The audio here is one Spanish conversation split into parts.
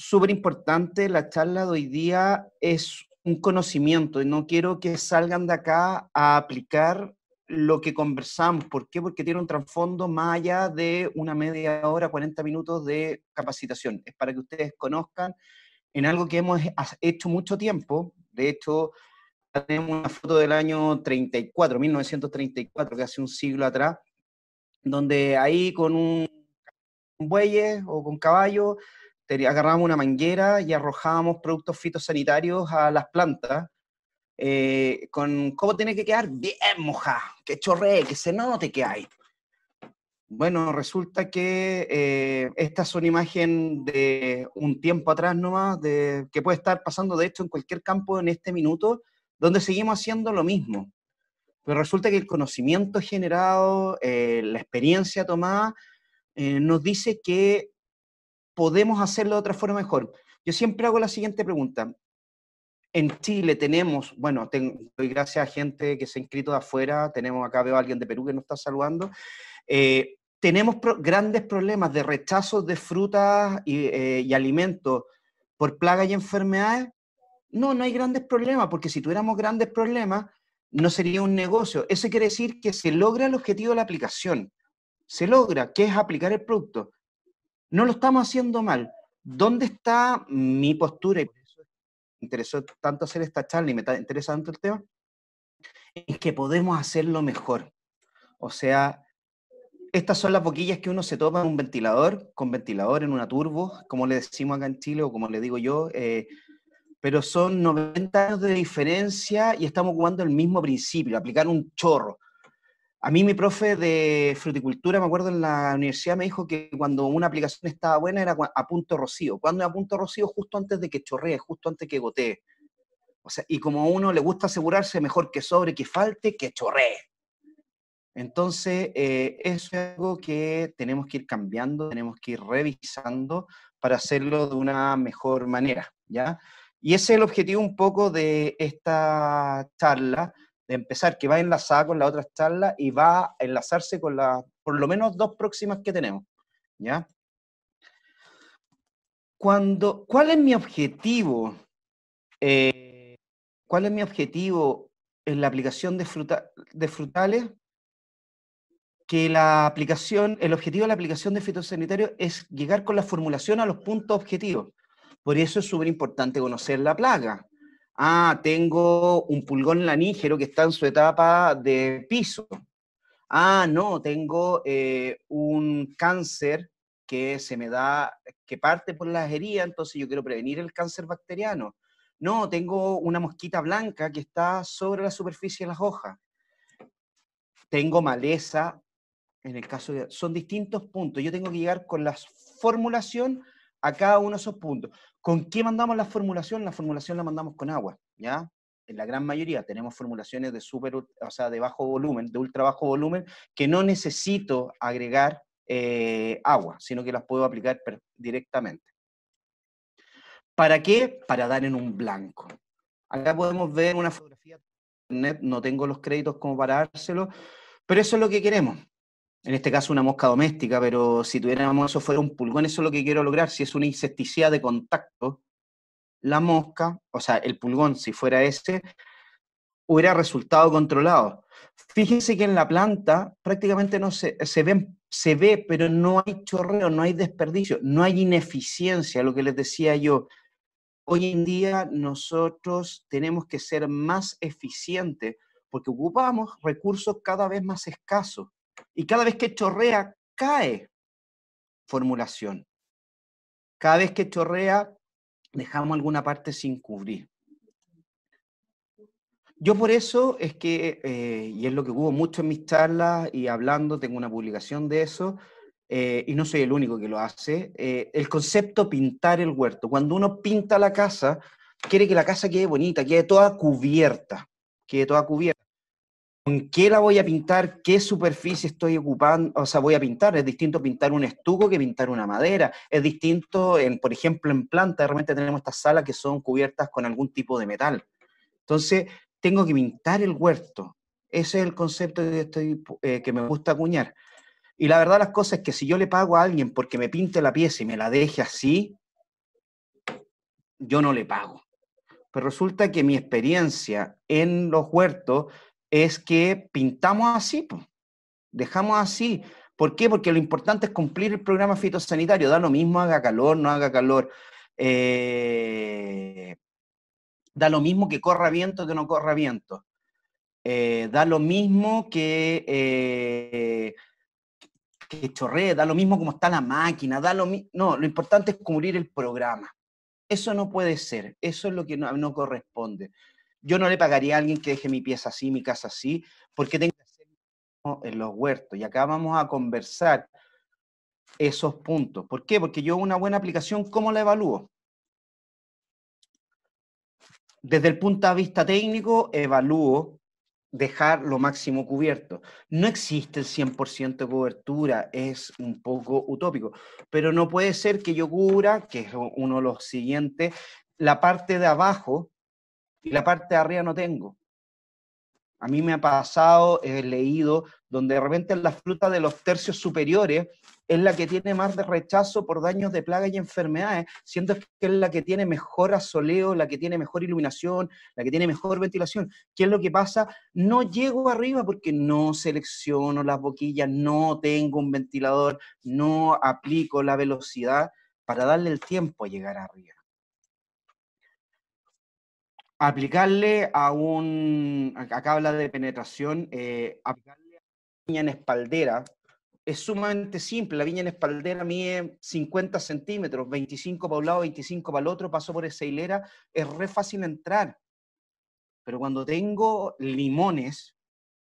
súper importante, la charla de hoy día es un conocimiento y no quiero que salgan de acá a aplicar lo que conversamos. ¿Por qué? Porque tiene un trasfondo más allá de una media hora, 40 minutos de capacitación. Es para que ustedes conozcan en algo que hemos hecho mucho tiempo. De hecho, tenemos una foto del año 34, 1934, que hace un siglo atrás, donde ahí con un bueyes o con caballo agarrábamos una manguera y arrojábamos productos fitosanitarios a las plantas, eh, con cómo tiene que quedar bien mojada, que chorree, que se note que hay. Bueno, resulta que esta es una imagen de un tiempo atrás nomás, de, que puede estar pasando de hecho en cualquier campo en este minuto, donde seguimos haciendo lo mismo. Pero resulta que el conocimiento generado, eh, la experiencia tomada, eh, nos dice que podemos hacerlo de otra forma mejor. Yo siempre hago la siguiente pregunta. En Chile tenemos, bueno, doy gracias a gente que se ha inscrito de afuera, tenemos acá veo a alguien de Perú que nos está saludando. Eh, tenemos grandes problemas de rechazos de frutas y, eh, y alimentos por plagas y enfermedades. No, no hay grandes problemas, porque si tuviéramos grandes problemas, no sería un negocio. Eso quiere decir que se logra el objetivo de la aplicación. Se logra, que es aplicar el producto no lo estamos haciendo mal. ¿Dónde está mi postura? Y por eso me interesó tanto hacer esta charla y me interesa tanto el tema. Es que podemos hacerlo mejor. O sea, estas son las boquillas que uno se toma en un ventilador, con ventilador, en una turbo, como le decimos acá en Chile o como le digo yo, eh, pero son 90 años de diferencia y estamos jugando el mismo principio, aplicar un chorro. A mí mi profe de fruticultura, me acuerdo en la universidad, me dijo que cuando una aplicación estaba buena era a punto rocío. Cuando a punto rocío? Justo antes de que chorree, justo antes que gotee. O sea, y como a uno le gusta asegurarse, mejor que sobre, que falte, que chorree. Entonces, eso eh, es algo que tenemos que ir cambiando, tenemos que ir revisando para hacerlo de una mejor manera, ¿ya? Y ese es el objetivo un poco de esta charla, de empezar, que va enlazada con la otra charla y va a enlazarse con las, por lo menos, dos próximas que tenemos. ¿Ya? Cuando, ¿Cuál es mi objetivo? Eh, ¿Cuál es mi objetivo en la aplicación de, de frutales? que la aplicación, el objetivo de la aplicación de fitosanitario es llegar con la formulación a los puntos objetivos. Por eso es súper importante conocer la plaga, Ah, tengo un pulgón lanígero que está en su etapa de piso. Ah, no, tengo eh, un cáncer que se me da, que parte por la herida, entonces yo quiero prevenir el cáncer bacteriano. No, tengo una mosquita blanca que está sobre la superficie de las hojas. Tengo maleza, en el caso de... Son distintos puntos. Yo tengo que llegar con la formulación a cada uno de esos puntos. ¿Con qué mandamos la formulación? La formulación la mandamos con agua, ¿ya? En la gran mayoría tenemos formulaciones de super, o sea, de bajo volumen, de ultra bajo volumen, que no necesito agregar eh, agua, sino que las puedo aplicar directamente. ¿Para qué? Para dar en un blanco. Acá podemos ver una fotografía, no tengo los créditos como para dárselo, pero eso es lo que queremos en este caso una mosca doméstica, pero si tuviéramos eso fuera un pulgón, eso es lo que quiero lograr, si es una insecticida de contacto, la mosca, o sea, el pulgón, si fuera ese, hubiera resultado controlado. Fíjense que en la planta prácticamente no se, se, se ve, pero no hay chorreo, no hay desperdicio, no hay ineficiencia, lo que les decía yo. Hoy en día nosotros tenemos que ser más eficientes porque ocupamos recursos cada vez más escasos y cada vez que chorrea, cae formulación. Cada vez que chorrea, dejamos alguna parte sin cubrir. Yo por eso es que, eh, y es lo que hubo mucho en mis charlas y hablando, tengo una publicación de eso, eh, y no soy el único que lo hace, eh, el concepto pintar el huerto. Cuando uno pinta la casa, quiere que la casa quede bonita, quede toda cubierta, quede toda cubierta con qué la voy a pintar, qué superficie estoy ocupando, o sea, voy a pintar. Es distinto pintar un estuco que pintar una madera. Es distinto, en, por ejemplo, en planta, realmente tenemos estas salas que son cubiertas con algún tipo de metal. Entonces, tengo que pintar el huerto. Ese es el concepto que, estoy, eh, que me gusta acuñar. Y la verdad las cosas es que si yo le pago a alguien porque me pinte la pieza y me la deje así, yo no le pago. Pero resulta que mi experiencia en los huertos es que pintamos así, dejamos así. ¿Por qué? Porque lo importante es cumplir el programa fitosanitario, da lo mismo, haga calor, no haga calor. Eh, da lo mismo que corra viento que no corra viento. Eh, da lo mismo que, eh, da lo mismo como está la máquina, da lo No, lo importante es cumplir el programa. Eso no puede ser, eso es lo que no corresponde. Yo no le pagaría a alguien que deje mi pieza así, mi casa así, porque tengo que hacer en los huertos. Y acá vamos a conversar esos puntos. ¿Por qué? Porque yo una buena aplicación, ¿cómo la evalúo? Desde el punto de vista técnico, evalúo dejar lo máximo cubierto. No existe el 100% de cobertura, es un poco utópico, pero no puede ser que yo cubra, que es uno de los siguientes, la parte de abajo y la parte de arriba no tengo. A mí me ha pasado, he leído, donde de repente la fruta de los tercios superiores es la que tiene más de rechazo por daños de plaga y enfermedades, siendo que es la que tiene mejor asoleo, la que tiene mejor iluminación, la que tiene mejor ventilación. ¿Qué es lo que pasa? No llego arriba porque no selecciono las boquillas, no tengo un ventilador, no aplico la velocidad para darle el tiempo a llegar arriba aplicarle a un, acá habla de penetración, eh, aplicarle a una viña en espaldera es sumamente simple. La viña en espaldera mide 50 centímetros, 25 para un lado, 25 para el otro, paso por esa hilera, es re fácil entrar. Pero cuando tengo limones,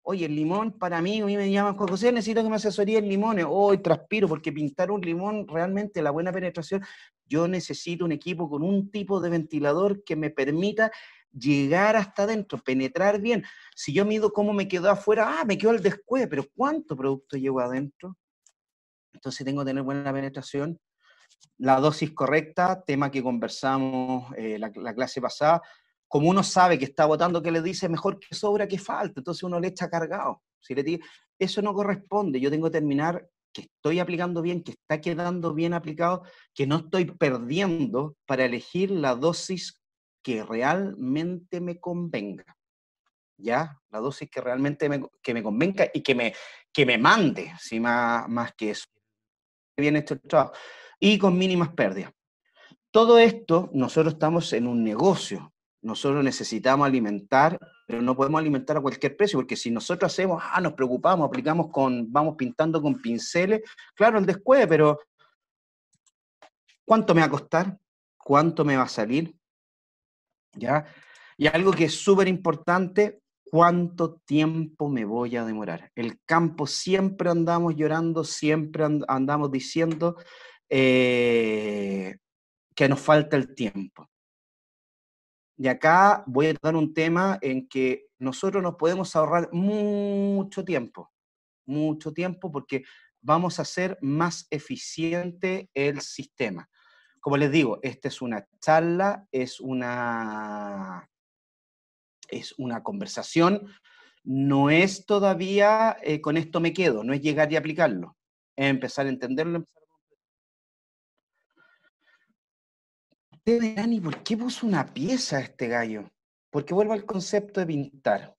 oye, el limón para mí, a mí me llaman, José, necesito que me asesoría en limones. Hoy transpiro porque pintar un limón, realmente la buena penetración, yo necesito un equipo con un tipo de ventilador que me permita llegar hasta adentro, penetrar bien. Si yo mido cómo me quedo afuera, ah, me quedo al descuido. pero ¿cuánto producto llevo adentro? Entonces tengo que tener buena penetración. La dosis correcta, tema que conversamos eh, la, la, clase pasada, como uno sabe que está votando, que le dice mejor que sobra que falta, entonces uno le echa cargado. Si le eso no corresponde, yo tengo que terminar que estoy aplicando bien, que está quedando bien aplicado, que no estoy perdiendo para elegir la dosis que realmente me convenga. ¿Ya? La dosis que realmente me, que me convenga y que me, que me mande, ¿sí? más, que eso. Y con mínimas pérdidas. Todo esto, nosotros estamos en un negocio. Nosotros necesitamos alimentar, pero no podemos alimentar a cualquier precio, porque si nosotros hacemos, ah, nos preocupamos, aplicamos con, vamos pintando con pinceles, claro, el después, pero ¿cuánto me va a costar? ¿Cuánto me va a salir? ¿ya? Y algo que es súper importante, ¿cuánto tiempo me voy a demorar? El campo siempre andamos llorando, siempre andamos diciendo eh, que nos falta el tiempo. Y acá voy a dar un tema en que nosotros nos podemos ahorrar mucho tiempo, mucho tiempo, porque vamos a hacer más eficiente el sistema. Como les digo, esta es una charla, es una, es una conversación, no es todavía eh, con esto me quedo, no es llegar y aplicarlo, es empezar a entenderlo. por qué puso una pieza este gallo? Porque vuelvo al concepto de pintar.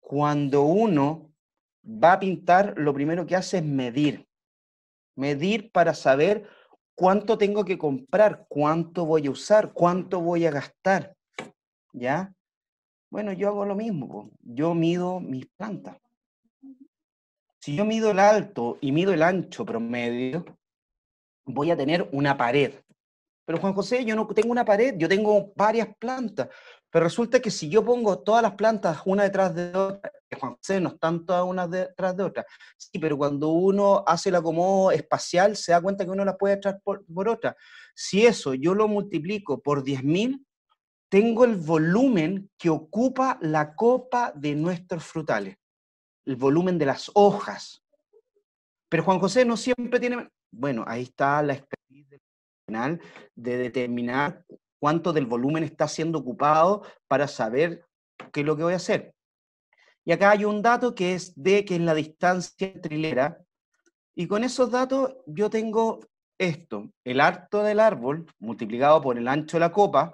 Cuando uno va a pintar, lo primero que hace es medir. Medir para saber cuánto tengo que comprar, cuánto voy a usar, cuánto voy a gastar, ¿ya? Bueno, yo hago lo mismo, yo mido mis plantas. Si yo mido el alto y mido el ancho promedio, voy a tener una pared. Pero Juan José, yo no tengo una pared, yo tengo varias plantas. Pero resulta que si yo pongo todas las plantas una detrás de otra, Juan José, no están todas una detrás de otra. Sí, pero cuando uno hace el acomodo espacial, se da cuenta que uno las puede echar por, otra. Si eso yo lo multiplico por 10.000, tengo el volumen que ocupa la copa de nuestros frutales, el volumen de las hojas. Pero Juan José no siempre tiene... Bueno, ahí está la experiencia final de determinar cuánto del volumen está siendo ocupado para saber qué es lo que voy a hacer. Y acá hay un dato que es de que es la distancia trilera, y con esos datos yo tengo esto, el alto del árbol multiplicado por el ancho de la copa,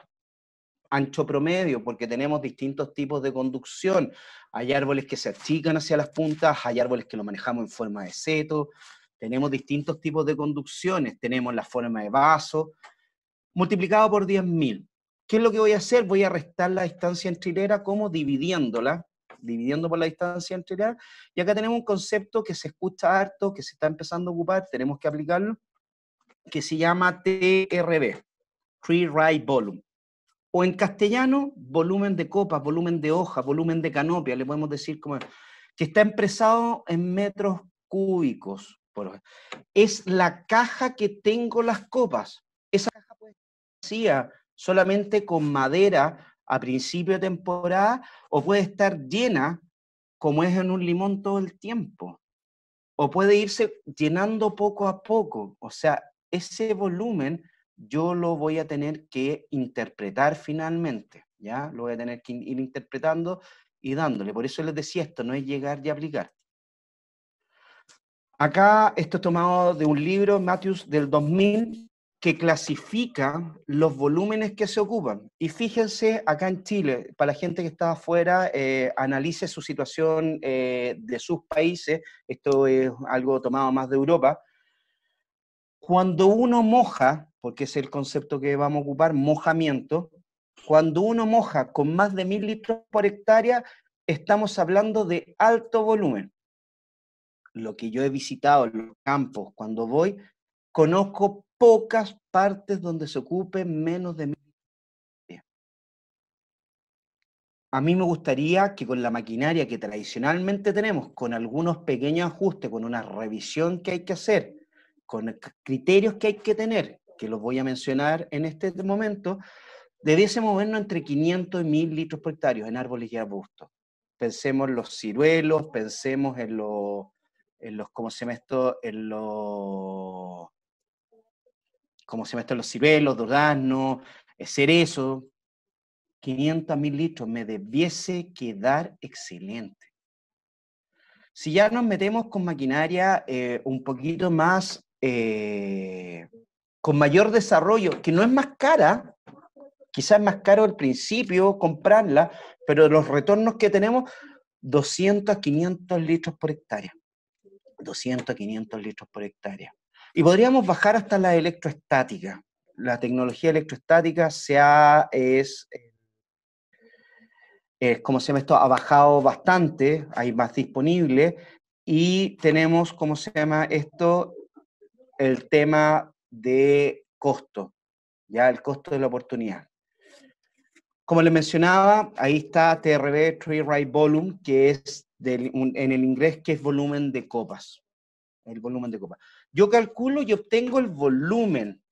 ancho promedio, porque tenemos distintos tipos de conducción. Hay árboles que se achican hacia las puntas, hay árboles que lo manejamos en forma de seto, tenemos distintos tipos de conducciones, tenemos la forma de vaso, multiplicado por 10.000. ¿Qué es lo que voy a hacer? Voy a restar la distancia entre hilera como dividiéndola, dividiendo por la distancia entre hilera. Y acá tenemos un concepto que se escucha harto, que se está empezando a ocupar, tenemos que aplicarlo, que se llama TRB, Tree Ride Volume. O en castellano, volumen de copas, volumen de hojas, volumen de canopia, le podemos decir como que está expresado en metros cúbicos. Es la caja que tengo las copas solamente con madera a principio de temporada, o puede estar llena como es en un limón todo el tiempo, o puede irse llenando poco a poco. O sea, ese volumen yo lo voy a tener que interpretar finalmente, ¿ya? Lo voy a tener que ir interpretando y dándole. Por eso les decía esto, no es llegar y aplicar. Acá, esto es tomado de un libro, Matthews, del 2000, que clasifica los volúmenes que se ocupan. Y fíjense acá en Chile, para la gente que está afuera, eh, analice su situación eh, de sus países, esto es algo tomado más de Europa. Cuando uno moja, porque es el concepto que vamos a ocupar, mojamiento, cuando uno moja con más de mil litros por hectárea, estamos hablando de alto volumen. Lo que yo he visitado en los campos cuando voy, conozco pocas partes donde se ocupe menos de mil A mí me gustaría que con la maquinaria que tradicionalmente tenemos, con algunos pequeños ajustes, con una revisión que hay que hacer, con criterios que hay que tener, que los voy a mencionar en este momento, debiésemos movernos entre 500 y 1000 litros por hectárea en árboles y arbustos. Pensemos en los ciruelos, pensemos en los, en los ¿cómo se llama esto? En los como se me los cibelos, duraznos, cerezo, 500 mil litros, me debiese quedar excelente. Si ya nos metemos con maquinaria eh, un poquito más, eh, con mayor desarrollo, que no es más cara, quizás es más caro al principio comprarla, pero los retornos que tenemos, 200 a 500 litros por hectárea. 200 a 500 litros por hectárea. Y podríamos bajar hasta la electroestática. La tecnología electroestática se ha, es, eh, como se llama esto, ha bajado bastante, hay más disponible, y tenemos, como se llama esto, el tema de costo, ya el costo de la oportunidad. Como les mencionaba, ahí está TRB, Tree Right Volume, que es en el inglés que es volumen de copas. El volumen de copas. Yo calculo y obtengo el volumen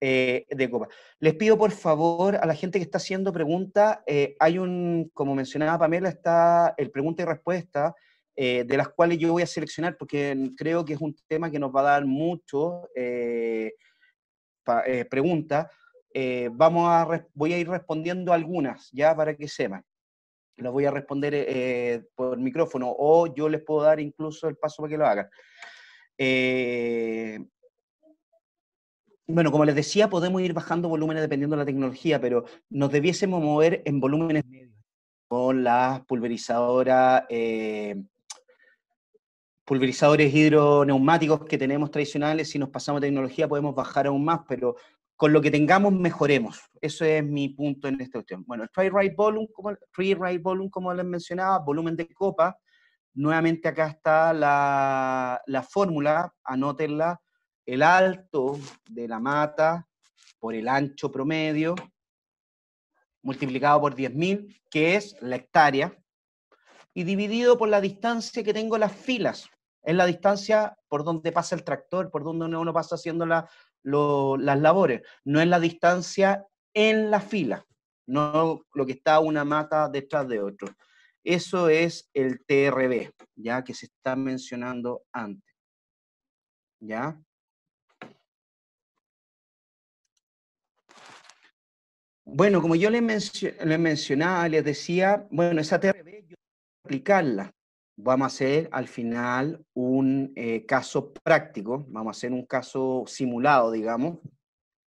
eh, de copa. Les pido por favor a la gente que está haciendo preguntas, eh, hay un, como mencionaba Pamela, está el pregunta y respuesta, eh, de las cuales yo voy a seleccionar porque creo que es un tema que nos va a dar mucho preguntas. vamos a, voy a ir respondiendo algunas ya para que sepan. Las voy a responder por micrófono o yo les puedo dar incluso el paso para que lo hagan. Eh, bueno, como les decía, podemos ir bajando volúmenes dependiendo de la tecnología, pero nos debiésemos mover en volúmenes medios con las pulverizadoras, eh, pulverizadores hidroneumáticos que tenemos tradicionales. Si nos pasamos a tecnología podemos bajar aún más, pero con lo que tengamos mejoremos. Eso es mi punto en esta cuestión. Bueno, el try volume, volume, como les mencionaba, volumen de copa, Nuevamente acá está la, fórmula, anótenla, el alto de la mata por el ancho promedio, multiplicado por 10.000, que es la hectárea, y dividido por la distancia que tengo las filas. Es la distancia por donde pasa el tractor, por donde uno pasa haciendo las labores. No es la distancia en la fila, no lo que está una mata detrás de otro. Eso es el TRB, ya que se está mencionando antes. ¿Ya? Bueno, como yo les, mencionaba, les decía, bueno, esa TRB yo voy a aplicarla. Vamos a hacer al final un eh, caso práctico, vamos a hacer un caso simulado, digamos,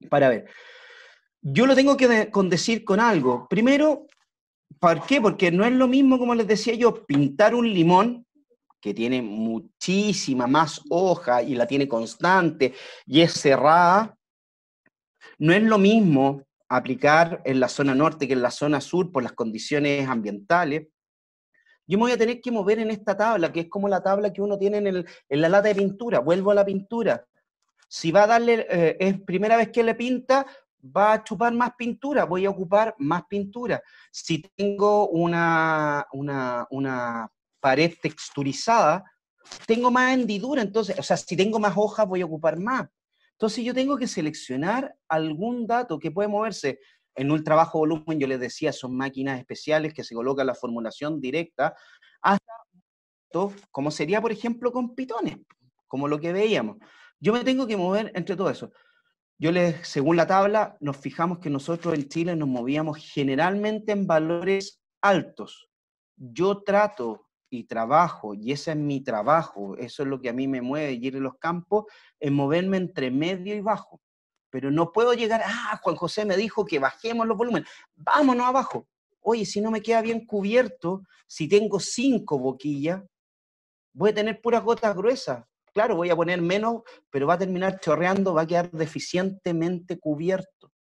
para ver. Yo lo tengo que con decir con algo. Primero, ¿Por qué? Porque no es lo mismo, como les decía yo, pintar un limón que tiene muchísima más hoja y la tiene constante y es cerrada. No es lo mismo aplicar en la zona norte que en la zona sur por las condiciones ambientales. Yo me voy a tener que mover en esta tabla, que es como la tabla que uno tiene en, la lata de pintura. Vuelvo a la pintura. Si va a darle, eh, es primera vez que le pinta, va a chupar más pintura, voy a ocupar más pintura. Si tengo una, pared texturizada, tengo más hendidura, entonces, o sea, si tengo más hojas voy a ocupar más. Entonces yo tengo que seleccionar algún dato que puede moverse. En un trabajo volumen, yo les decía, son máquinas especiales que se coloca la formulación directa hasta, como sería, por ejemplo, con pitones, como lo que veíamos. Yo me tengo que mover entre todo eso. Yo les, según la tabla, nos fijamos que nosotros en Chile nos movíamos generalmente en valores altos. Yo trato y trabajo, y ese es mi trabajo, eso es lo que a mí me mueve, ir en los campos, en moverme entre medio y bajo. Pero no puedo llegar, ah, Juan José me dijo que bajemos los volúmenes, vámonos abajo. Oye, si no me queda bien cubierto, si tengo cinco boquillas, voy a tener puras gotas gruesas claro, voy a poner menos, pero va a terminar chorreando, va a quedar deficientemente cubierto.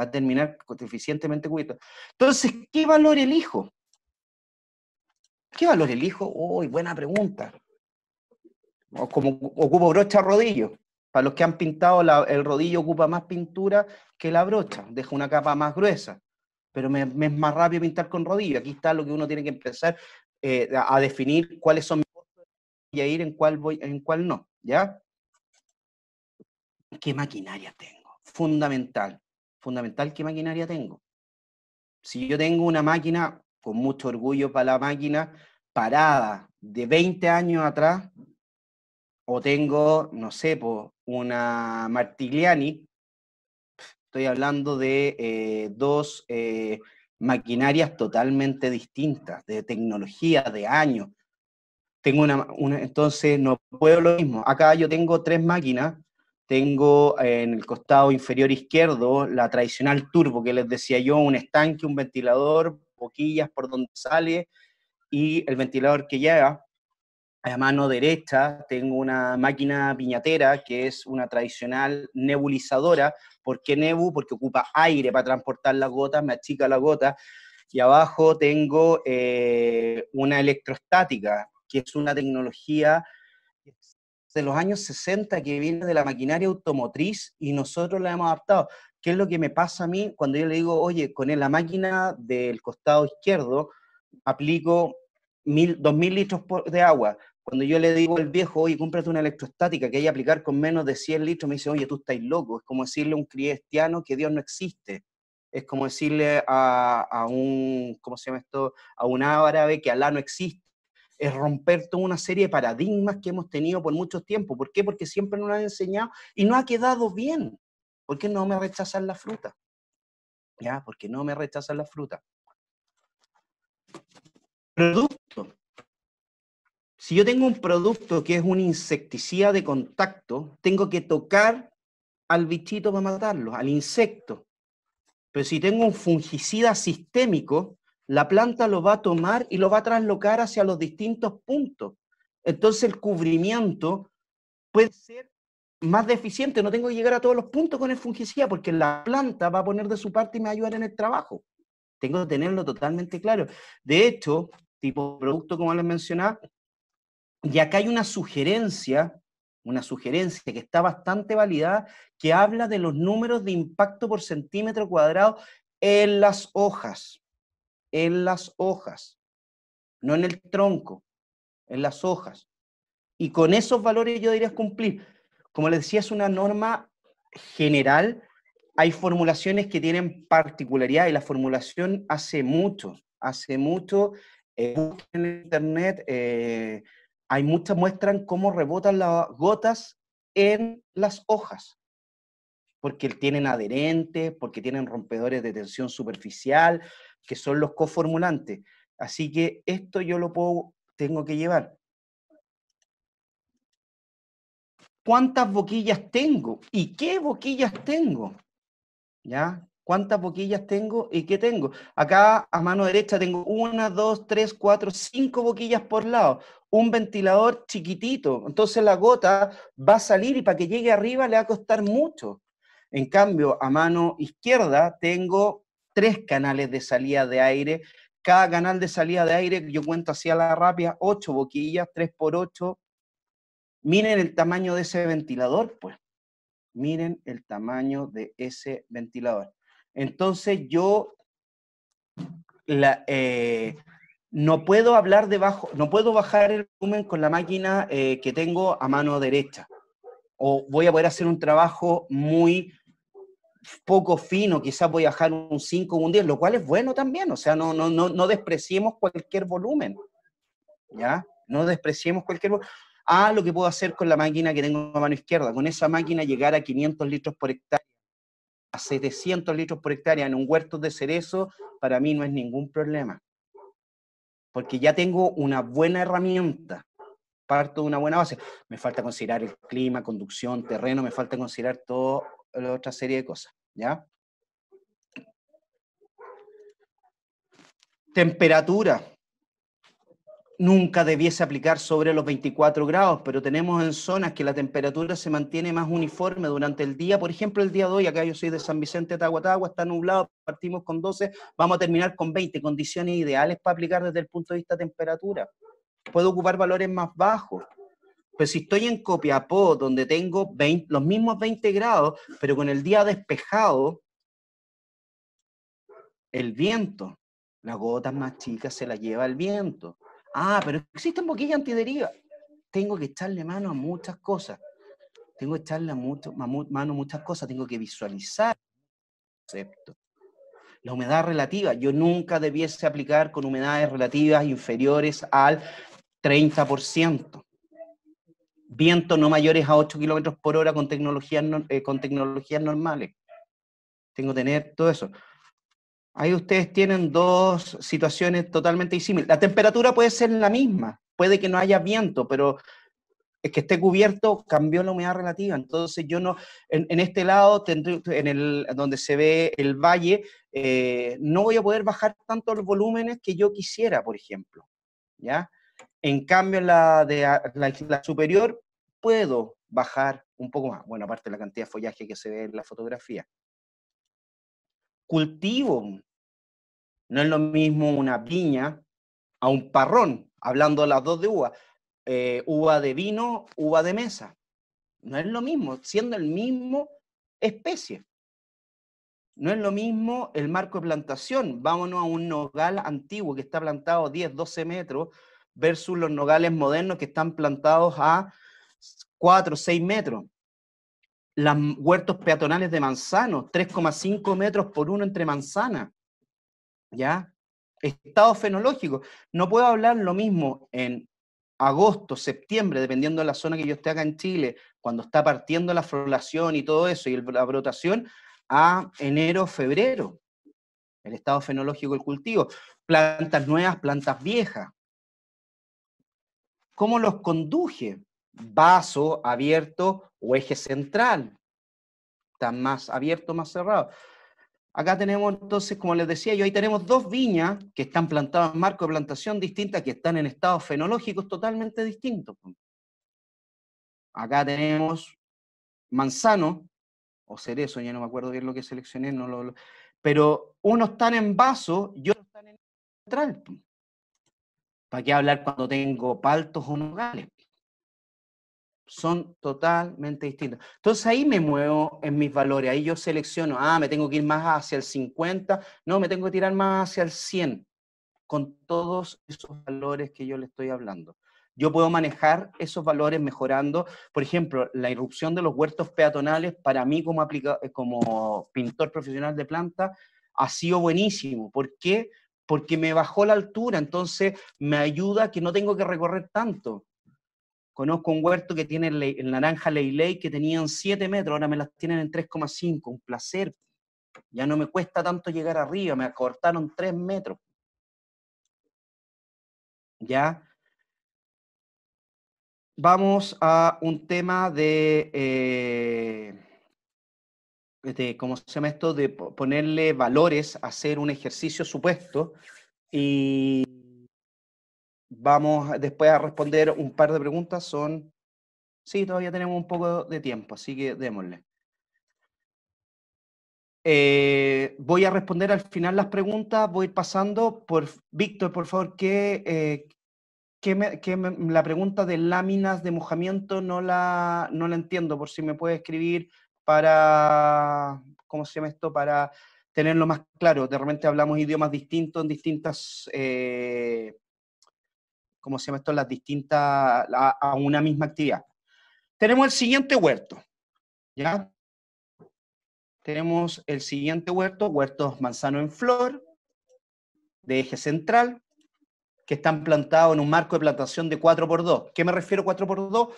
Va a terminar deficientemente cubierto. Entonces, ¿qué valor elijo? ¿Qué valor elijo? Uy, buena pregunta. como ocupo brocha rodillo. Para los que han pintado, el rodillo ocupa más pintura que la brocha, deja una capa más gruesa. Pero me, es más rápido pintar con rodillo. Aquí está lo que uno tiene que empezar eh, a definir cuáles son a ir, en cuál voy, en cuál no, ¿ya? ¿Qué maquinaria tengo? Fundamental, fundamental qué maquinaria tengo. Si yo tengo una máquina, con mucho orgullo para la máquina, parada de 20 años atrás, o tengo, no sé, por una Martigliani, estoy hablando de eh, dos eh, maquinarias totalmente distintas, de tecnología, de años, tengo una, entonces no puedo lo mismo. Acá yo tengo tres máquinas, tengo eh, en el costado inferior izquierdo la tradicional turbo que les decía yo, un estanque, un ventilador, boquillas por donde sale y el ventilador que llega. A mano derecha tengo una máquina piñatera que es una tradicional nebulizadora. ¿Por qué nebu? Porque ocupa aire para transportar las gotas, me achica la gota. Y abajo tengo eh, una electrostática que es una tecnología de los años 60 que viene de la maquinaria automotriz y nosotros la hemos adaptado. ¿Qué es lo que me pasa a mí cuando yo le digo, oye, con la máquina del costado izquierdo aplico mil, dos litros de agua? Cuando yo le digo al viejo, oye, cómprate una electrostática que hay que aplicar con menos de 100 litros, me dice, oye, tú estás loco. Es como decirle a un cristiano que Dios no existe. Es como decirle a, a un, ¿cómo se llama esto? A un árabe que Alá no existe es romper toda una serie de paradigmas que hemos tenido por mucho tiempo. ¿Por qué? Porque siempre nos han enseñado y no ha quedado bien. ¿Por qué no me rechazan la fruta? ¿Ya? Porque no me rechazan la fruta. Producto. Si yo tengo un producto que es un insecticida de contacto, tengo que tocar al bichito para matarlo, al insecto. Pero si tengo un fungicida sistémico, la planta lo va a tomar y lo va a traslocar hacia los distintos puntos. Entonces el cubrimiento puede ser más deficiente, no tengo que llegar a todos los puntos con el fungicida porque la planta va a poner de su parte y me va a ayudar en el trabajo. Tengo que tenerlo totalmente claro. De hecho, tipo producto como les mencionaba, y acá hay una sugerencia, una sugerencia que está bastante validada, que habla de los números de impacto por centímetro cuadrado en las hojas en las hojas, no en el tronco, en las hojas. Y con esos valores yo diría cumplir. Como les decía, es una norma general. Hay formulaciones que tienen particularidad y la formulación hace mucho, hace mucho. Eh, en internet eh, hay muchas muestran cómo rebotan las gotas en las hojas, porque tienen adherentes, porque tienen rompedores de tensión superficial, que son los coformulantes. Así que esto yo lo puedo, tengo que llevar. ¿Cuántas boquillas tengo? ¿Y qué boquillas tengo? ¿Ya? ¿Cuántas boquillas tengo y qué tengo? Acá a mano derecha tengo una, dos, tres, cuatro, cinco boquillas por lado. Un ventilador chiquitito. Entonces la gota va a salir y para que llegue arriba le va a costar mucho. En cambio, a mano izquierda tengo tres canales de salida de aire. Cada canal de salida de aire, yo cuento así a la rápida, ocho boquillas, tres por ocho. Miren el tamaño de ese ventilador, pues. Miren el tamaño de ese ventilador. Entonces yo eh, no puedo hablar debajo, no puedo bajar el volumen con la máquina eh, que tengo a mano derecha. O voy a poder hacer un trabajo muy poco fino, quizás voy a bajar un 5 o un 10, lo cual es bueno también, o sea, no, no, no, no despreciemos cualquier volumen, ¿ya? No despreciemos cualquier volumen. Ah, lo que puedo hacer con la máquina que tengo en la mano izquierda, con esa máquina llegar a 500 litros por hectárea, a 700 litros por hectárea en un huerto de cerezo, para mí no es ningún problema, porque ya tengo una buena herramienta, parto de una buena base. Me falta considerar el clima, conducción, terreno, me falta considerar todo otra serie de cosas, ¿ya? Temperatura. Nunca debiese aplicar sobre los 24 grados, pero tenemos en zonas que la temperatura se mantiene más uniforme durante el día. Por ejemplo, el día de hoy, acá yo soy de San Vicente, Tahuatagua, está nublado, partimos con 12, vamos a terminar con 20, condiciones ideales para aplicar desde el punto de vista de temperatura. Puedo ocupar valores más bajos, pero si estoy en Copiapó, donde tengo 20, los mismos 20 grados, pero con el día despejado, el viento, las gotas más chicas se las lleva el viento. Ah, pero existe un boquillas antideriva. Tengo que echarle mano a muchas cosas. Tengo que echarle mano a muchas cosas. Tengo que visualizar La humedad relativa. Yo nunca debiese aplicar con humedades relativas inferiores al 30% vientos no mayores a 8 kilómetros por hora con tecnologías, eh, con tecnologías normales. Tengo que tener todo eso. Ahí ustedes tienen dos situaciones totalmente disímiles. La temperatura puede ser la misma, puede que no haya viento, pero es que esté cubierto cambió la humedad relativa. Entonces yo no, en, este lado, en el, donde se ve el valle, eh, no voy a poder bajar tanto los volúmenes que yo quisiera, por ejemplo. ¿Ya? En cambio, la, de, la, superior puedo bajar un poco más. Bueno, aparte de la cantidad de follaje que se ve en la fotografía. Cultivo. No es lo mismo una piña a un parrón, hablando las dos de uva. Eh, uva de vino, uva de mesa. No es lo mismo, siendo el mismo especie. No es lo mismo el marco de plantación. Vámonos a un nogal antiguo que está plantado 10, 12 metros versus los nogales modernos que están plantados a 4 o 6 metros. Los huertos peatonales de manzanos, 3,5 metros por uno entre manzanas. ¿Ya? Estado fenológico. No puedo hablar lo mismo en agosto, septiembre, dependiendo de la zona que yo esté acá en Chile, cuando está partiendo la floración y todo eso, y la brotación, a enero, febrero. El estado fenológico del cultivo. Plantas nuevas, plantas viejas cómo los conduje, vaso abierto o eje central, ¿Están más abierto, más cerrado. Acá tenemos entonces, como les decía yo, ahí tenemos dos viñas que están plantadas en marco de plantación distinta, que están en estados fenológicos totalmente distintos. Acá tenemos manzano, o cerezo, ya no me acuerdo bien lo que seleccioné, no pero unos están en vaso y otros están en central. ¿Para qué hablar cuando tengo paltos o nogales? Son totalmente distintos. Entonces ahí me muevo en mis valores, ahí yo selecciono, ah, me tengo que ir más hacia el 50, no, me tengo que tirar más hacia el 100, con todos esos valores que yo le estoy hablando. Yo puedo manejar esos valores mejorando, por ejemplo, la irrupción de los huertos peatonales para mí como, eh, como pintor profesional de planta ha sido buenísimo. ¿Por qué? porque me bajó la altura, entonces me ayuda que no tengo que recorrer tanto. Conozco un huerto que tiene el, Naranja naranja Ley, que tenían 7 metros, ahora me las tienen en 3,5, un placer. Ya no me cuesta tanto llegar arriba, me acortaron 3 metros. ¿Ya? Vamos a un tema de... Eh, de, ¿cómo se llama esto? De ponerle valores, a hacer un ejercicio supuesto y vamos después a responder un par de preguntas. Son, sí, todavía tenemos un poco de tiempo, así que démosle. Eh, voy a responder al final las preguntas, voy pasando. Por, Víctor, por favor, que, eh, me, que la pregunta de láminas de mojamiento no la, no la entiendo, por si me puede escribir para, ¿cómo se llama esto? Para tenerlo más claro. De repente hablamos idiomas distintos en distintas, eh, ¿cómo se llama esto? Las distintas, a, una misma actividad. Tenemos el siguiente huerto, ¿ya? Tenemos el siguiente huerto, huertos manzano en flor, de eje central, que están plantados en un marco de plantación de 4x2. ¿Qué me refiero 4x2?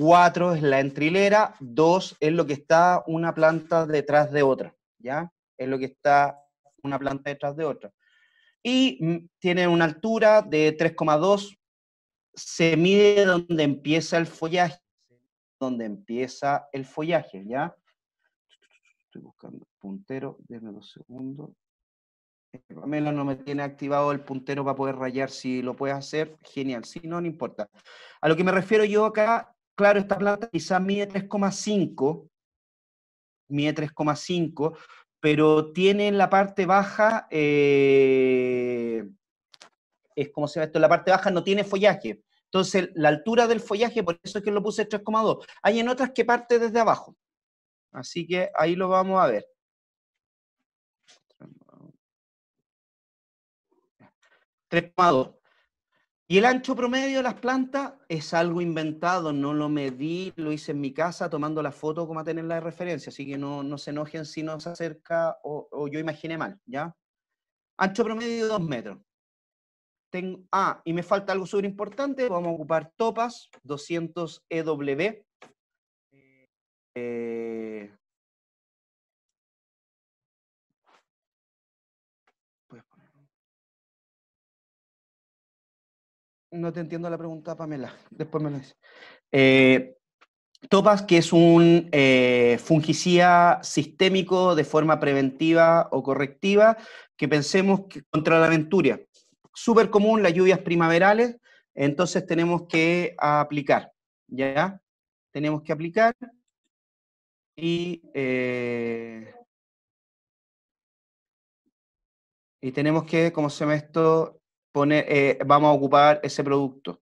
4 es la entrilera, 2 es lo que está una planta detrás de otra, ¿ya? Es lo que está una planta detrás de otra. Y mm, tiene una altura de 3,2, se mide donde empieza el follaje, donde empieza el follaje, ¿ya? Estoy buscando el puntero, denme dos segundos. Pamela no me tiene activado el puntero para poder rayar, si lo puedes hacer, genial, si no, no importa. A lo que me refiero yo acá claro, esta planta quizás mide 3,5, mide 3,5, pero tiene en la parte baja, eh, es como se ve esto, en la parte baja no tiene follaje. Entonces, la altura del follaje, por eso es que lo puse 3,2. Hay en otras que parte desde abajo. Así que ahí lo vamos a ver. 3,2. Y el ancho promedio de las plantas es algo inventado, no lo medí, lo hice en mi casa tomando la foto como a tenerla de referencia, así que no, se enojen si no se acerca o, yo imaginé mal, ¿ya? Ancho promedio de 2 metros. Tengo, ah, y me falta algo súper importante, vamos a ocupar topas, 200 EW. Eh, No te entiendo la pregunta, Pamela. Después me lo eh, Topas, que es un eh, fungicida sistémico de forma preventiva o correctiva, que pensemos que contra la venturia. Súper común las lluvias primaverales, entonces tenemos que aplicar, ¿ya? Tenemos que aplicar y, eh, tenemos que, como se llama esto? Eh, vamos a ocupar ese producto.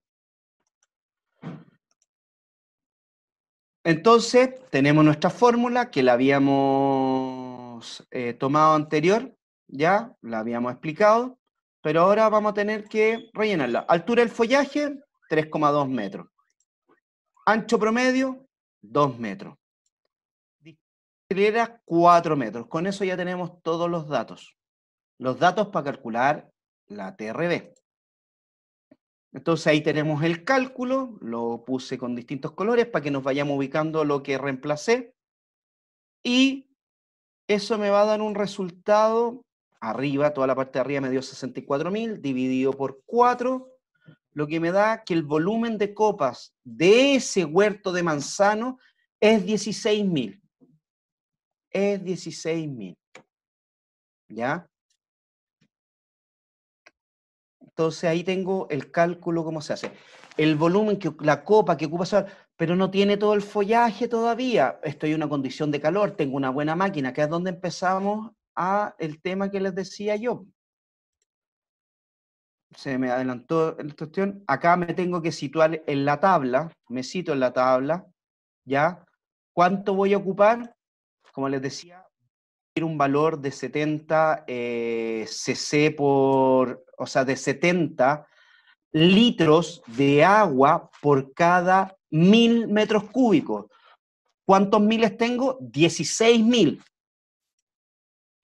Entonces, tenemos nuestra fórmula que la habíamos eh, tomado anterior, ya la habíamos explicado, pero ahora vamos a tener que rellenarla. Altura del follaje, 3,2 metros. Ancho promedio, 2 metros. era 4 metros. Con eso ya tenemos todos los datos. Los datos para calcular la TRD. Entonces ahí tenemos el cálculo, lo puse con distintos colores para que nos vayamos ubicando lo que reemplacé. Y eso me va a dar un resultado, arriba, toda la parte de arriba me dio 64.000, dividido por 4, lo que me da que el volumen de copas de ese huerto de manzano es 16.000. Es 16.000. ¿Ya? Entonces ahí tengo el cálculo cómo se hace. El volumen, que, la copa que ocupa pero no tiene todo el follaje todavía. Estoy en una condición de calor, tengo una buena máquina, que es donde empezamos a el tema que les decía yo. Se me adelantó la cuestión. Acá me tengo que situar en la tabla, me cito en la tabla, ¿ya? ¿Cuánto voy a ocupar? Como les decía, un valor de 70 eh, cc por, o sea, de 70 litros de agua por cada mil metros cúbicos. ¿Cuántos miles tengo? 16.000.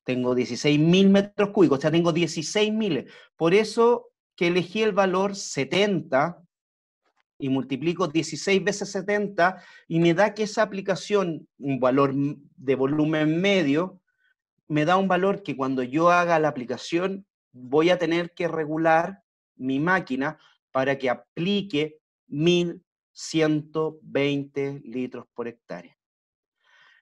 Tengo 16 mil metros cúbicos, o sea, tengo 16.000. Por eso que elegí el valor 70 y multiplico 16 veces 70 y me da que esa aplicación, un valor de volumen medio, me da un valor que cuando yo haga la aplicación voy a tener que regular mi máquina para que aplique 1.120 litros por hectárea.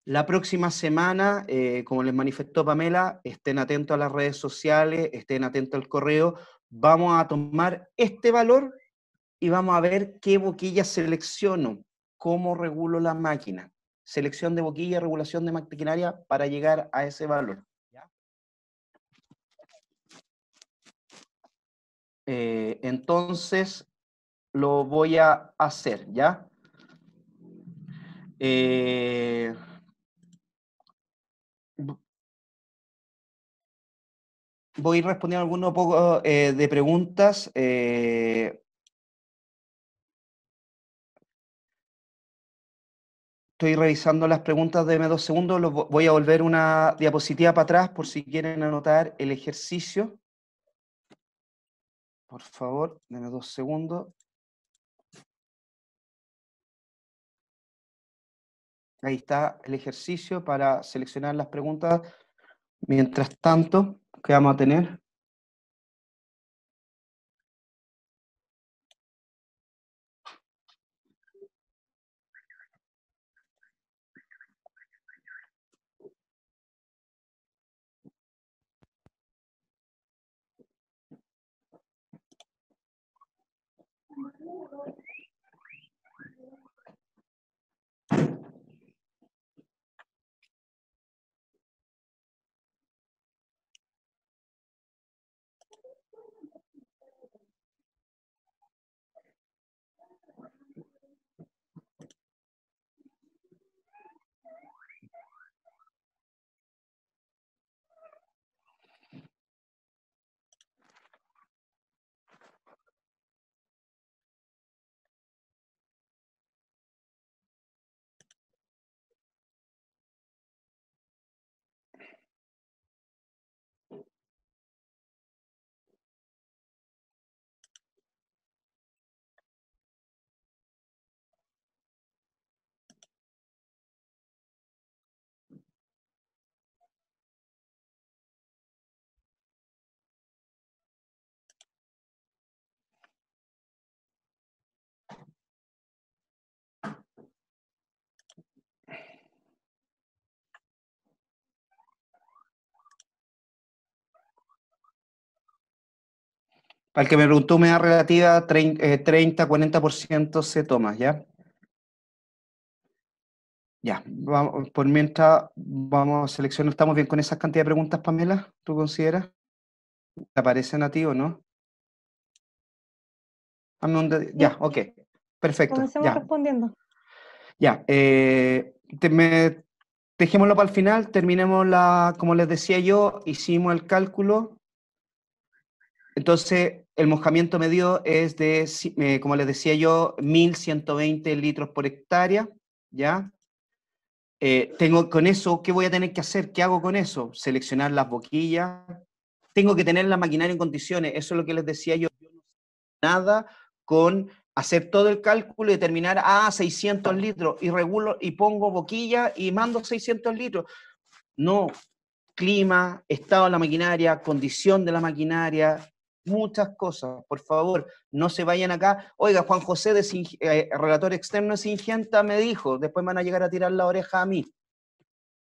La próxima semana, eh, como les manifestó Pamela, estén atentos a las redes sociales, estén atentos al correo, vamos a tomar este valor y vamos a ver qué boquilla selecciono, cómo regulo la máquina selección de boquilla, regulación de maquinaria para llegar a ese valor. Eh, entonces, lo voy a hacer, ¿ya? Eh, a voy respondiendo algunos eh, de preguntas. Estoy revisando las preguntas, de dos segundos. Los voy a volver una diapositiva para atrás por si quieren anotar el ejercicio. Por favor, denme dos segundos. Ahí está el ejercicio para seleccionar las preguntas. Mientras tanto, ¿qué vamos a tener? Para el que me preguntó me da relativa, 30-40% eh, se toma, ¿ya? Ya, por mientras vamos a seleccionar, ¿estamos bien con esas cantidad de preguntas, Pamela? ¿Tú consideras? ¿Te aparece nativo o no? Ah, ya, ok, perfecto. ya. respondiendo. Ya, eh, dejémoslo para el final, terminemos la, como les decía yo, hicimos el cálculo entonces, el mojamiento medio es de, eh, como les decía yo, 1120 litros por hectárea, ¿ya? Eh, tengo con eso, ¿qué voy a tener que hacer? ¿Qué hago con eso? Seleccionar las boquillas. Tengo que tener la maquinaria en condiciones. Eso es lo que les decía yo. Nada con hacer todo el cálculo y determinar, ah, 600 litros, y regulo y pongo boquilla y mando 600 litros. No, clima, estado de la maquinaria, condición de la maquinaria, muchas cosas. Por favor, no se vayan acá. Oiga, Juan José, de eh, relator externo de Singenta, me dijo, después van a llegar a tirar la oreja a mí.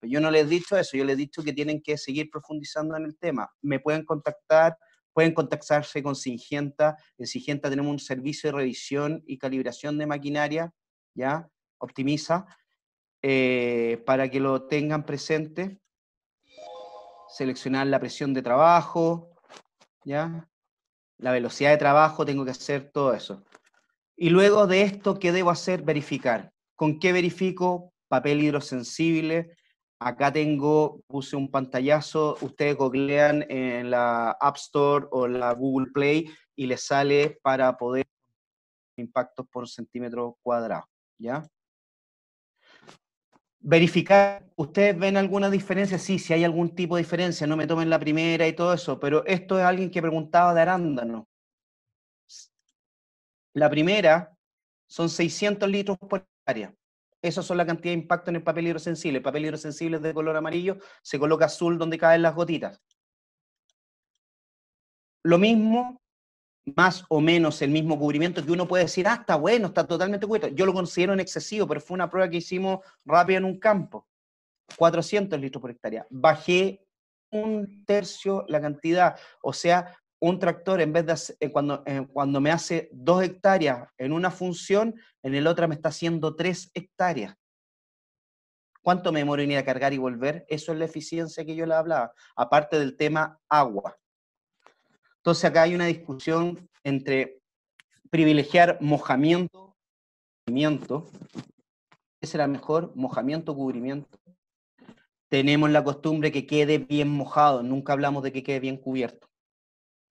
Yo no les he dicho eso, yo les he dicho que tienen que seguir profundizando en el tema. Me pueden contactar, pueden contactarse con Singenta. En Singenta tenemos un servicio de revisión y calibración de maquinaria, ¿ya? Optimiza, eh, para que lo tengan presente. Seleccionar la presión de trabajo, ¿ya? la velocidad de trabajo, tengo que hacer todo eso. Y luego de esto, ¿qué debo hacer? Verificar. ¿Con qué verifico? Papel hidrosensible. Acá tengo, puse un pantallazo, ustedes googlean en la App Store o la Google Play y les sale para poder impactos por centímetro cuadrado, ¿ya? verificar, ¿ustedes ven alguna diferencia? Sí, si hay algún tipo de diferencia, no me tomen la primera y todo eso, pero esto es alguien que preguntaba de arándano. La primera son 600 litros por área. Eso son la cantidad de impacto en el papel hidrosensible. El papel hidrosensible es de color amarillo, se coloca azul donde caen las gotitas. Lo mismo más o menos el mismo cubrimiento que uno puede decir, ah, está bueno, está totalmente cubierto. Yo lo considero en excesivo, pero fue una prueba que hicimos rápido en un campo. 400 litros por hectárea. Bajé un tercio la cantidad. O sea, un tractor, en vez de eh, cuando, eh, cuando me hace dos hectáreas en una función, en el otra me está haciendo tres hectáreas. ¿Cuánto me demoro en ir a cargar y volver? Eso es la eficiencia que yo le hablaba, aparte del tema agua. Entonces acá hay una discusión entre privilegiar mojamiento, cubrimiento, ¿qué será mejor? Mojamiento, cubrimiento. Tenemos la costumbre que quede bien mojado, nunca hablamos de que quede bien cubierto.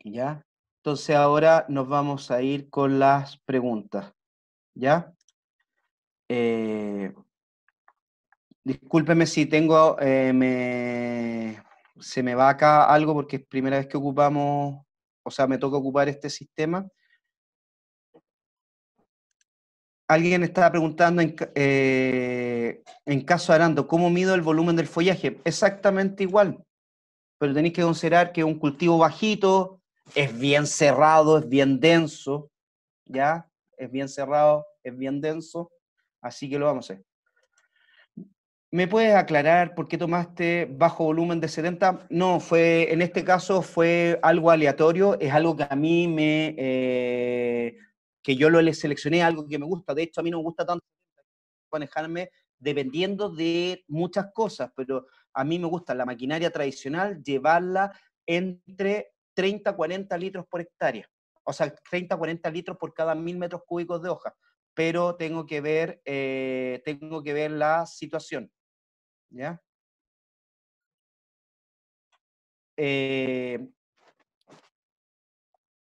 ¿Ya? Entonces ahora nos vamos a ir con las preguntas. ¿Ya? Eh, discúlpeme si tengo, eh, se me va acá algo porque es primera vez que ocupamos o sea, me toca ocupar este sistema. Alguien estaba preguntando en, caso eh, en caso arando, ¿cómo mido el volumen del follaje? Exactamente igual, pero tenéis que considerar que un cultivo bajito es bien cerrado, es bien denso, ¿ya? Es bien cerrado, es bien denso, así que lo vamos a hacer. ¿Me puedes aclarar por qué tomaste bajo volumen de 70? No, fue, en este caso fue algo aleatorio, es algo que a mí me, eh, que yo lo seleccioné, algo que me gusta. De hecho, a mí no me gusta tanto manejarme dependiendo de muchas cosas, pero a mí me gusta la maquinaria tradicional llevarla entre 30 40 litros por hectárea, o sea, 30 40 litros por cada mil metros cúbicos de hoja, pero tengo que ver, eh, tengo que ver la situación. ¿ya? Eh,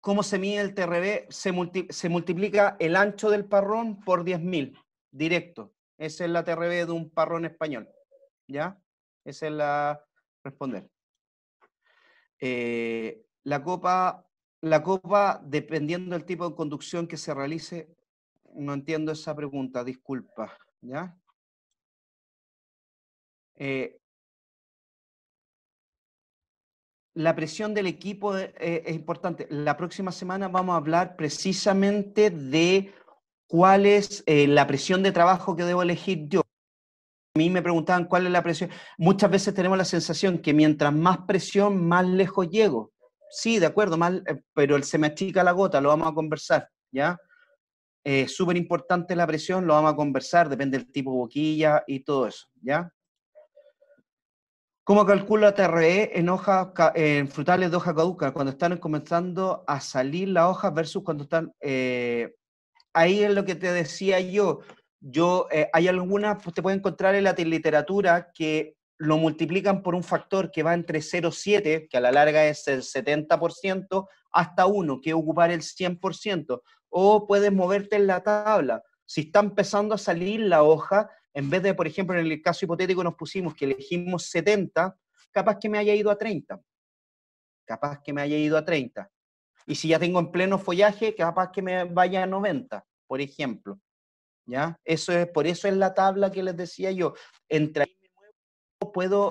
¿Cómo se mide el TRB? Se, multiplica el ancho del parrón por 10.000, directo. Esa es la TRB de un parrón español, ¿ya? Esa es la... responder. Eh, la copa, la copa, dependiendo del tipo de conducción que se realice, no entiendo esa pregunta, disculpa, ¿ya? Eh, la presión del equipo eh, eh, es, importante. La próxima semana vamos a hablar precisamente de cuál es la presión de trabajo que debo elegir yo. A mí me preguntaban cuál es la presión. Muchas veces tenemos la sensación que mientras más presión, más lejos llego. Sí, de acuerdo, Mal, pero el se me estica la gota, lo vamos a conversar, ¿ya? Súper importante la presión, lo vamos a conversar, depende del tipo de boquilla y todo eso, ¿ya? ¿Cómo calcula TRE en, hojas, en frutales de hoja caduca cuando están comenzando a salir las hojas versus cuando están... Eh, ahí es lo que te decía yo. Yo, eh, hay algunas, pues, te pueden encontrar en la literatura que lo multiplican por un factor que va entre 0,7, que a la larga es el 70%, hasta 1, que es ocupar el 100%. O puedes moverte en la tabla. Si está empezando a salir la hoja, en vez de, por ejemplo, en el caso hipotético nos pusimos que elegimos 70, capaz que me haya ido a 30. Capaz que me haya ido a 30. Y si ya tengo en pleno follaje, capaz que me vaya a 90, por ejemplo. ¿Ya? Eso es, por eso es la tabla que les decía yo. Entre puedo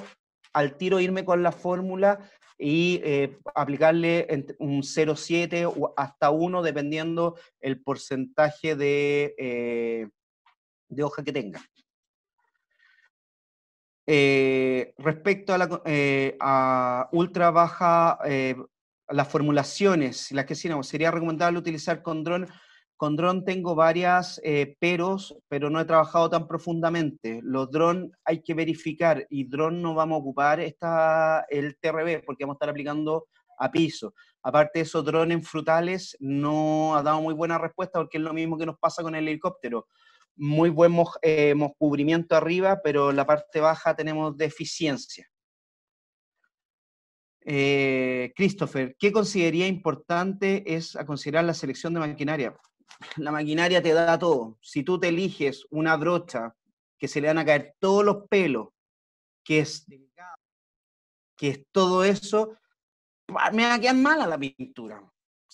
al tiro irme con la fórmula y eh, aplicarle un 0,7 o hasta 1 dependiendo el porcentaje de eh, hoja que tenga. Eh, respecto a, la, eh, ultra baja, eh, las formulaciones, las que sí, sería recomendable utilizar con dron. Con dron tengo varias peros, pero no he trabajado tan profundamente. Los dron hay que verificar y dron no vamos a ocupar esta, el TRB porque vamos a estar aplicando a piso. Aparte de eso, dron en frutales no ha dado muy buena respuesta porque es lo mismo que nos pasa con el helicóptero muy buen eh, mos, arriba, pero en la parte baja tenemos deficiencia. Eh, Christopher, ¿qué consideraría importante es a considerar la selección de maquinaria? La maquinaria te da todo. Si tú te eliges una brocha que se le van a caer todos los pelos, que es que es todo eso, me va a quedar mala la pintura.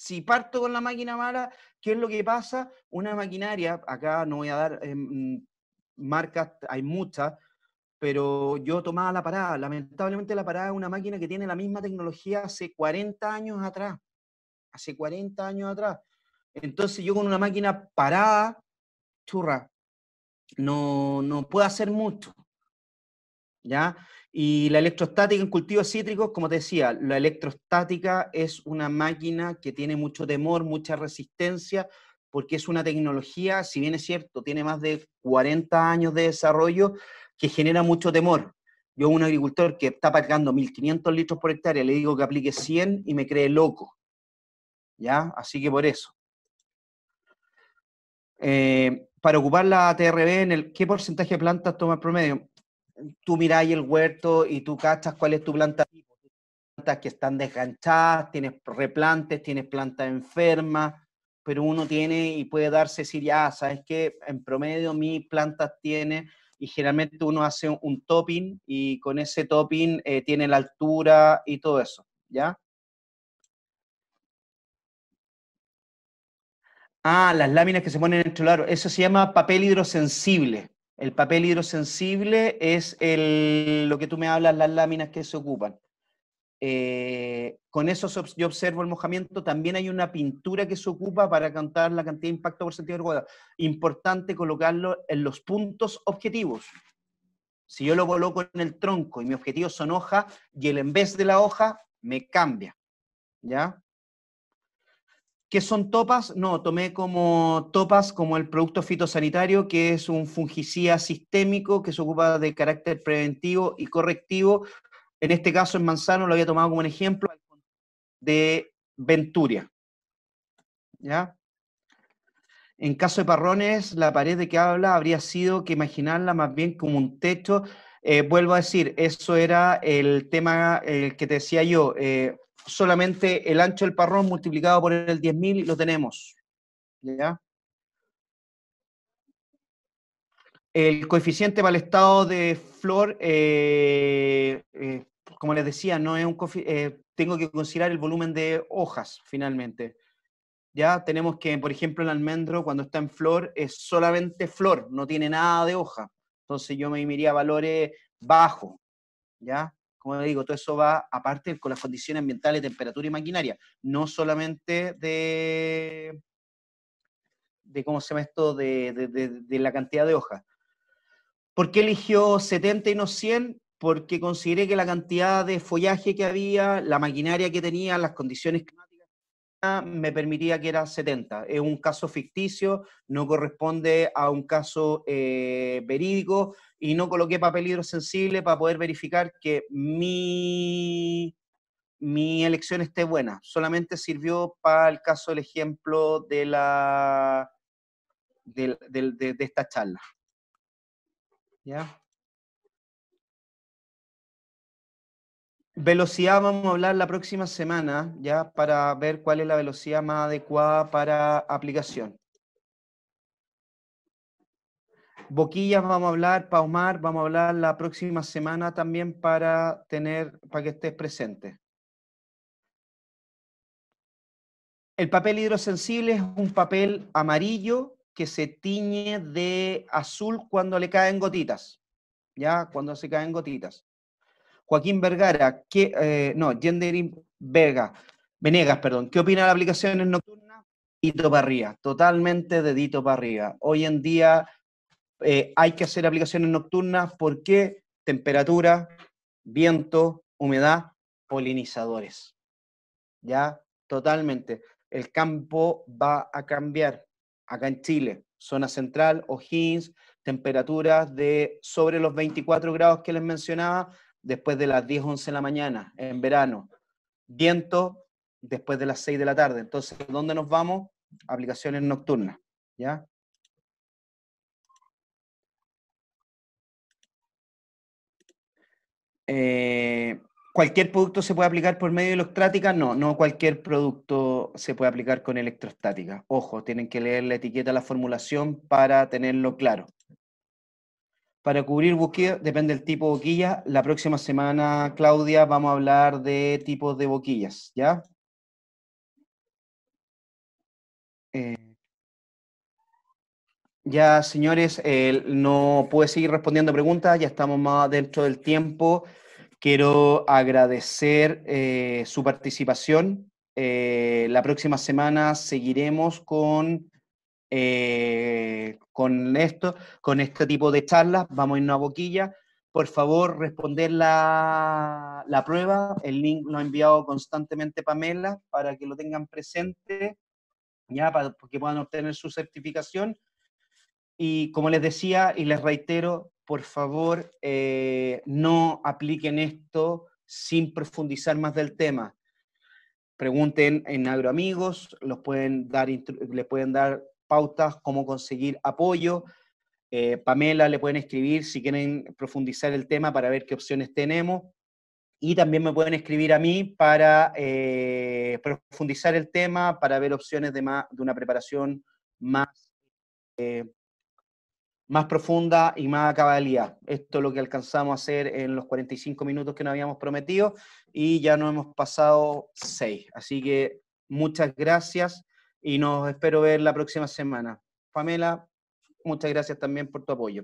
Si parto con la máquina mala, ¿qué es lo que pasa? Una maquinaria, acá no voy a dar eh, mm, marcas, hay muchas, pero yo tomaba la parada. Lamentablemente la parada es una máquina que tiene la misma tecnología hace 40 años atrás. Hace 40 años atrás. Entonces yo con una máquina parada, churra, no, no puedo hacer mucho. ¿Ya? Y la electrostática en cultivos cítricos, como te decía, la electrostática es una máquina que tiene mucho temor, mucha resistencia, porque es una tecnología, si bien es cierto, tiene más de 40 años de desarrollo, que genera mucho temor. Yo un agricultor que está pagando 1.500 litros por hectárea le digo que aplique 100 y me cree loco. ¿Ya? Así que por eso. Eh, para ocupar la TRB, en el, ¿qué porcentaje de plantas toma el promedio? tú ahí el huerto y tú cachas cuál es tu planta pues, plantas que están desganchadas, tienes replantes, tienes plantas enfermas, pero uno tiene y puede darse decir, ya, sabes que en promedio mi plantas tiene y generalmente uno hace un, topping y con ese topping eh, tiene la altura y todo eso, ¿ya? Ah, las láminas que se ponen en el aro, eso se llama papel hidrosensible. El papel hidrosensible es lo que tú me hablas, las láminas que se ocupan. Eh, con eso yo observo el mojamiento. También hay una pintura que se ocupa para contar la cantidad de impacto por de rueda. Importante colocarlo en los puntos objetivos. Si yo lo coloco en el tronco y mi objetivo son hoja, y el en vez de la hoja me cambia. ¿Ya? ¿Qué son topas? No, tomé como topas como el producto fitosanitario, que es un fungicida sistémico que se ocupa de carácter preventivo y correctivo. En este caso, en Manzano lo había tomado como un ejemplo de Venturia. ¿Ya? En caso de Parrones, la pared de que habla habría sido que imaginarla más bien como un techo. Eh, vuelvo a decir, eso era el tema que te decía yo. Eh, solamente el ancho del parrón multiplicado por el 10.000 lo tenemos. ¿Ya? El coeficiente para el estado de flor, eh, eh, como les decía, no es un eh, tengo que considerar el volumen de hojas finalmente. Ya tenemos que, por ejemplo, el almendro cuando está en flor es solamente flor, no tiene nada de hoja. Entonces yo me iría a valores bajos, ¿ya? como digo, todo eso va aparte con las condiciones ambientales, temperatura y maquinaria, no solamente de, cómo se llama esto, de, la cantidad de hojas. ¿Por qué eligió 70 y no 100? Porque consideré que la cantidad de follaje que había, la maquinaria que tenía, las condiciones climáticas me permitía que era 70. Es un caso ficticio, no corresponde a un caso eh, verídico, y no coloqué papel hidrosensible para poder verificar que mi, mi elección esté buena. Solamente sirvió para el caso del ejemplo de, la, esta charla. Velocidad vamos a hablar la próxima semana, ya para ver cuál es la velocidad más adecuada para aplicación. Boquillas vamos a hablar, Paumar, vamos a hablar la próxima semana también para tener, para que estés presente. El papel hidrosensible es un papel amarillo que se tiñe de azul cuando le caen gotitas, ¿ya? Cuando se caen gotitas. Joaquín Vergara, eh, no, Jenderín Venegas, perdón, ¿qué opina de las aplicaciones nocturnas? Dito para arriba, totalmente dedito para arriba. Hoy en día eh, hay que hacer aplicaciones nocturnas porque temperatura, viento, humedad, polinizadores. Ya, totalmente. El campo va a cambiar acá en Chile, zona central, ojins, temperaturas de sobre los 24 grados que les mencionaba, después de las 10, 11 de la mañana, en verano. Viento, después de las 6 de la tarde. Entonces, ¿dónde nos vamos? Aplicaciones nocturnas, ¿ya? Eh, ¿Cualquier producto se puede aplicar por medio de electrostática? No, no cualquier producto se puede aplicar con electrostática. Ojo, tienen que leer la etiqueta, la formulación para tenerlo claro. Para cubrir boquillas, depende del tipo de boquilla. La próxima semana, Claudia, vamos a hablar de tipos de boquillas, ¿ya? Eh, ya, señores, eh, no puedo seguir respondiendo preguntas, ya estamos más dentro del tiempo. Quiero agradecer eh, su participación. Eh, la próxima semana seguiremos con, con esto, con este tipo de charlas. Vamos a irnos a boquilla. Por favor, responder la, la prueba. El link lo ha enviado constantemente Pamela para que lo tengan presente, ya, para que puedan obtener su certificación. Y como les decía y les reitero, por favor, eh, no apliquen esto sin profundizar más del tema. Pregunten en agroamigos, los pueden dar, pueden dar pautas, cómo conseguir apoyo. Eh, Pamela le pueden escribir si quieren profundizar el tema para ver qué opciones tenemos. Y también me pueden escribir a mí para eh, profundizar el tema, para ver opciones de, una preparación más más profunda y más cabalidad. Esto es lo que alcanzamos a hacer en los 45 minutos que nos habíamos prometido y ya no hemos pasado 6. Así que muchas gracias y nos espero ver la próxima semana. Pamela, muchas gracias también por tu apoyo.